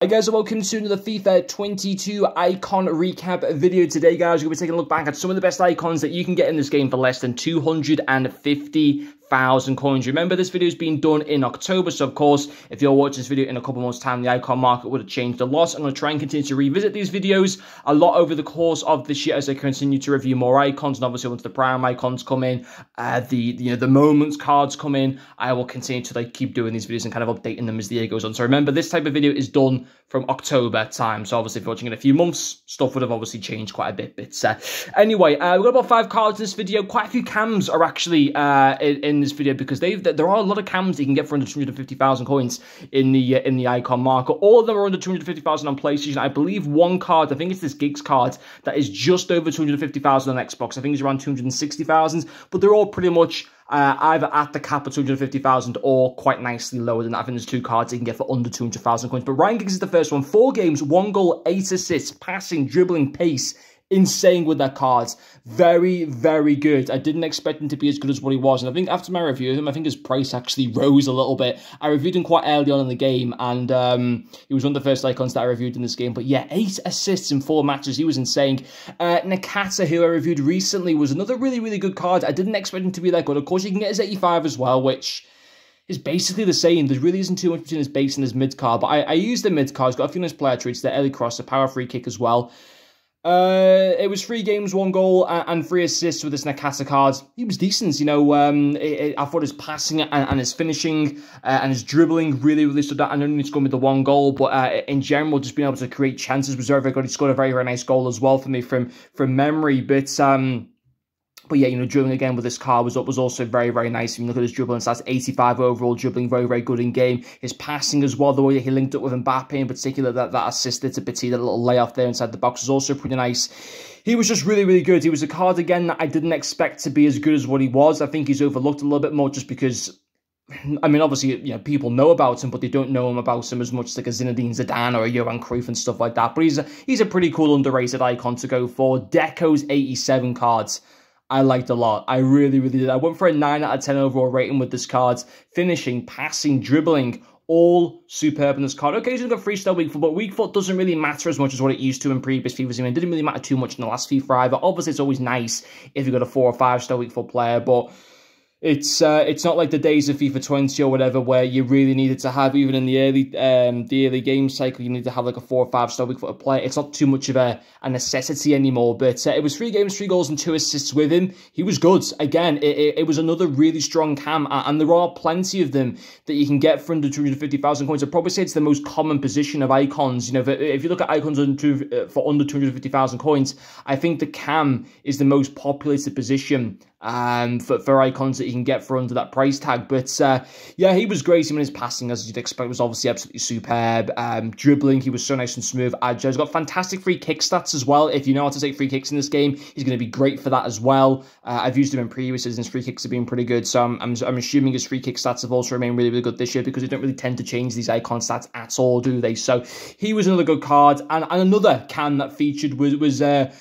Hey guys, welcome soon to the FIFA 22 icon recap video today, guys. We're going to be taking a look back at some of the best icons that you can get in this game for less than 250 thousand coins. Remember, this video's been done in October, so of course, if you're watching this video in a couple months' time, the icon market would have changed a lot. I'm going to try and continue to revisit these videos a lot over the course of this year as I continue to review more icons, and obviously once the prime icons come in, uh, the you know the moments cards come in, I will continue to like keep doing these videos and kind of updating them as the year goes on. So remember, this type of video is done from October time. So obviously, if you're watching in a few months, stuff would have obviously changed quite a bit. But uh, anyway, uh, we've got about five cards in this video. Quite a few cams are actually uh, in, in in this video because they there are a lot of cams that you can get for under 250,000 coins in the uh, in the icon market. All of them are under 250,000 on PlayStation. I believe one card, I think it's this Gigs card, that is just over 250,000 on Xbox. I think it's around 260,000, but they're all pretty much uh, either at the cap of 250,000 or quite nicely lower than that. I think there's two cards you can get for under 200,000 coins. But Ryan Giggs is the first one. Four games, one goal, eight assists, passing, dribbling, pace, insane with their cards. Very, very good. I didn't expect him to be as good as what he was. And I think after my review of him, I think his price actually rose a little bit. I reviewed him quite early on in the game, and um, he was one of the first icons that I reviewed in this game. But yeah, eight assists in four matches. He was insane. Uh, Nakata, who I reviewed recently, was another really, really good card. I didn't expect him to be that good. Of course, you can get his 85 as well, which is basically the same. There really isn't too much between his base and his mid card, but I, I use the mid card. He's got a few nice player traits: there, Ellie Cross, a power free kick as well. Uh, it was three games, one goal, and three assists with his Nakata card. He was decent, you know. Um, it, it, I thought his passing and, and his finishing uh, and his dribbling really, really stood out. I know he's going me the one goal, but uh, in general, just being able to create chances was very, very good. He scored a very, very nice goal as well for me from from memory. But um, but yeah, you know, dribbling again with this car was up was also very, very nice. If you look at his dribbling stats, 85 overall dribbling, very, very good in game. His passing as well, the way that he linked up with Mbappe in particular, that, that assisted to Petit, that little layoff there inside the box was also pretty nice he was just really, really good. He was a card again that I didn't expect to be as good as what he was. I think he's overlooked a little bit more just because. I mean, obviously, you know, people know about him, but they don't know him about him as much like a Zinedine Zidane or a Johan Cruyff and stuff like that. But he's a, he's a pretty cool underrated icon to go for. Deco's 87 cards I liked a lot. I really, really did. I went for a 9 out of 10 overall rating with this card. Finishing, passing, dribbling, all superb in this card. Okay, he's got three star weak foot, but weak foot doesn't really matter as much as what it used to in previous FIFAs. I mean, it didn't really matter too much in the last FIFA either. Obviously, it's always nice if you've got a four or five star weak foot player, but it's uh, it's not like the days of FIFA 20 or whatever where you really needed to have even in the early um, the early game cycle you need to have like a four or five star week for a player. It's not too much of a, a necessity anymore. But uh, it was three games, three goals, and two assists with him. He was good again. It, it, it was another really strong cam, and there are plenty of them that you can get for under 250,000 coins. I'd probably say it's the most common position of icons. You know, if you look at icons uh, for under 250,000 coins, I think the cam is the most populated position um, for, for icons that you can get for under that price tag. But uh, yeah, he was great. I his passing, as you'd expect, was obviously absolutely superb. Um, dribbling, he was so nice and smooth. Agile. He's got fantastic free kick stats as well. If you know how to take free kicks in this game, he's going to be great for that as well. Uh, I've used him in previous seasons. Free kicks have been pretty good. So I'm, I'm, I'm, assuming his free kick stats have also remained really, really good this year because they don't really tend to change these icon stats at all, do they? So he was another good card. And, and another can that featured was, was uh,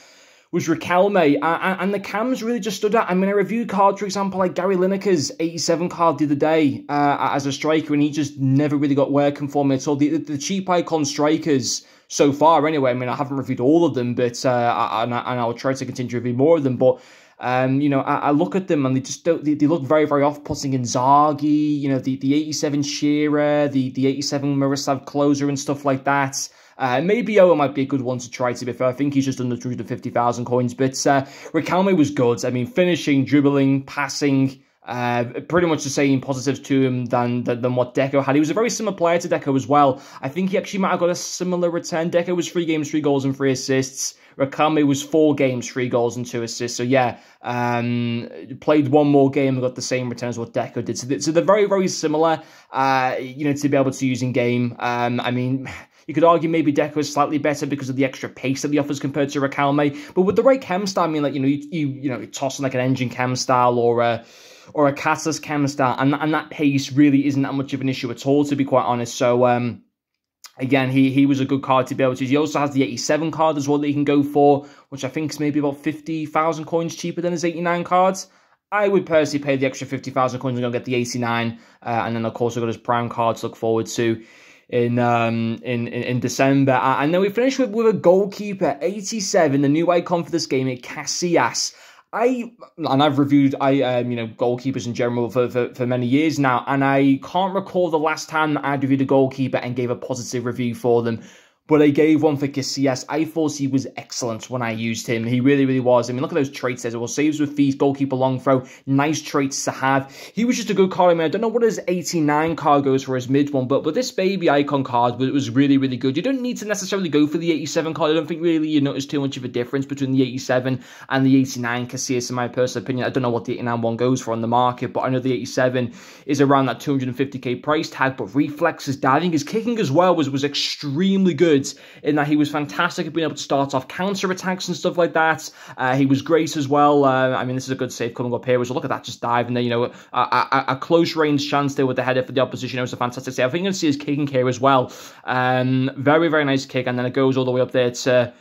was Raquel May, and the cams really just stood out. I mean, I reviewed cards, for example, like Gary Lineker's 87 card the other day uh, as a striker, and he just never really got working for me at all. The, the cheap icon strikers so far, anyway, I mean, I haven't reviewed all of them, but uh, I, and, I, will try to continue to review more of them, but. Um, you know, I, I, look at them and they just don't. They, they look very, very off-putting. In Zargi, you know, the, the eighty-seven Shearer, the the eighty-seven Miroslav Closer, and stuff like that. Uh, maybe Owen might be a good one to try, to be fair. I think he's just under 250,000 coins, but uh, was good. I mean, finishing, dribbling, passing, uh, pretty much the same positives to him than, than, than what Deco had. He was a very similar player to Deco as well. I think he actually might have got a similar return. Deco was three games, three goals, and three assists. Rakame was four games, three goals, and two assists. So yeah, um, played one more game and got the same return as what Deco did. So, they, so they're very, very similar. Uh, you know, to be able to use in game. Um, I mean. You could argue maybe Deco is slightly better because of the extra pace that he offers compared to May. But with the right cam style, I mean, like, you know, you, you, you know, tossing like an engine cam style or a, or a catalyst canister, and and that pace really isn't that much of an issue at all, to be quite honest. So um, again, he he was a good card to be able to He also has the 87 card as well that he can go for, which I think is maybe about 50,000 coins cheaper than his 89 cards. I would personally pay the extra 50,000 coins and go get the 89, uh, and then of course I've got his prime card to look forward to in um in, in, in December. And then we finish with, with a goalkeeper, 87, the new icon for this game, Casillas. I and I've reviewed I um, you know goalkeepers in general for, for, for many years now, and I can't recall the last time i reviewed a goalkeeper and gave a positive review for them. But I gave one for Casillas. I thought he was excellent when I used him. He really, really was. I mean, look at those traits. There's well saves with fees, goalkeeper long throw. Nice traits to have. He was just a good card. I mean, I don't know what his 89 card goes for his mid one, but, but this baby icon card was, was really, really good. You don't need to necessarily go for the 87 card. I don't think really you notice too much of a difference between the 87 and the 89 Casillas, in my personal opinion. I don't know what the 89 one goes for on the market, but I know the 87 is around that 250k price tag, but reflexes, diving, his kicking as well was, was extremely good good in that he was fantastic at being able to start off counter attacks and stuff like that. Uh, he was great as well. Uh, I mean, this is a good save coming up here. Was look at that, just diving there. You know, a, a, a, close range chance there with the header for the opposition. It was a fantastic save. I think you can see his kicking here as well. Um, very very nice kick, and then it goes all the way up there to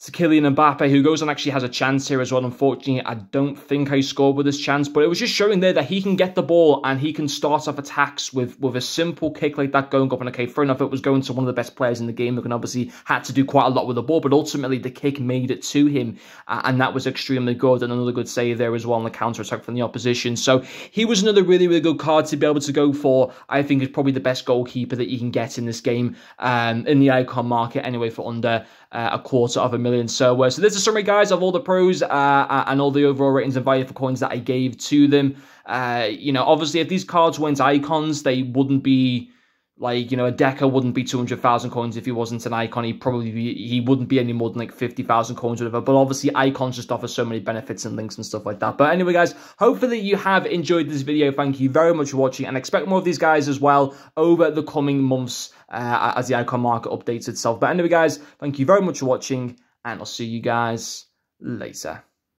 to Kylian Mbappe, who goes and actually has a chance here as well. Unfortunately, I don't think I scored with this chance, but it was just showing there that he can get the ball and he can start off attacks with, with a simple kick like that going up. And okay, fair enough, it was going to one of the best players in the game who can obviously had to do quite a lot with the ball, but ultimately the kick made it to him, uh, and that was extremely good. And another good save there as well on the counter attack from the opposition. So he was another really, really good card to be able to go for. I think is probably the best goalkeeper that you can get in this game um, in the icon market anyway for under uh, a quarter of a million. So, uh, so there's a summary, guys, of all the pros uh, uh and all the overall ratings and value for coins that I gave to them. Uh, you know, obviously, if these cards weren't icons, they wouldn't be like you know, a Decker wouldn't be two hundred thousand coins if he wasn't an icon. He probably be, he wouldn't be any more than like fifty thousand coins, whatever. But obviously, icons just offer so many benefits and links and stuff like that. But anyway, guys, hopefully you have enjoyed this video. Thank you very much for watching, and expect more of these guys as well over the coming months uh, as the icon market updates itself. But anyway, guys, thank you very much for watching, and I'll see you guys later.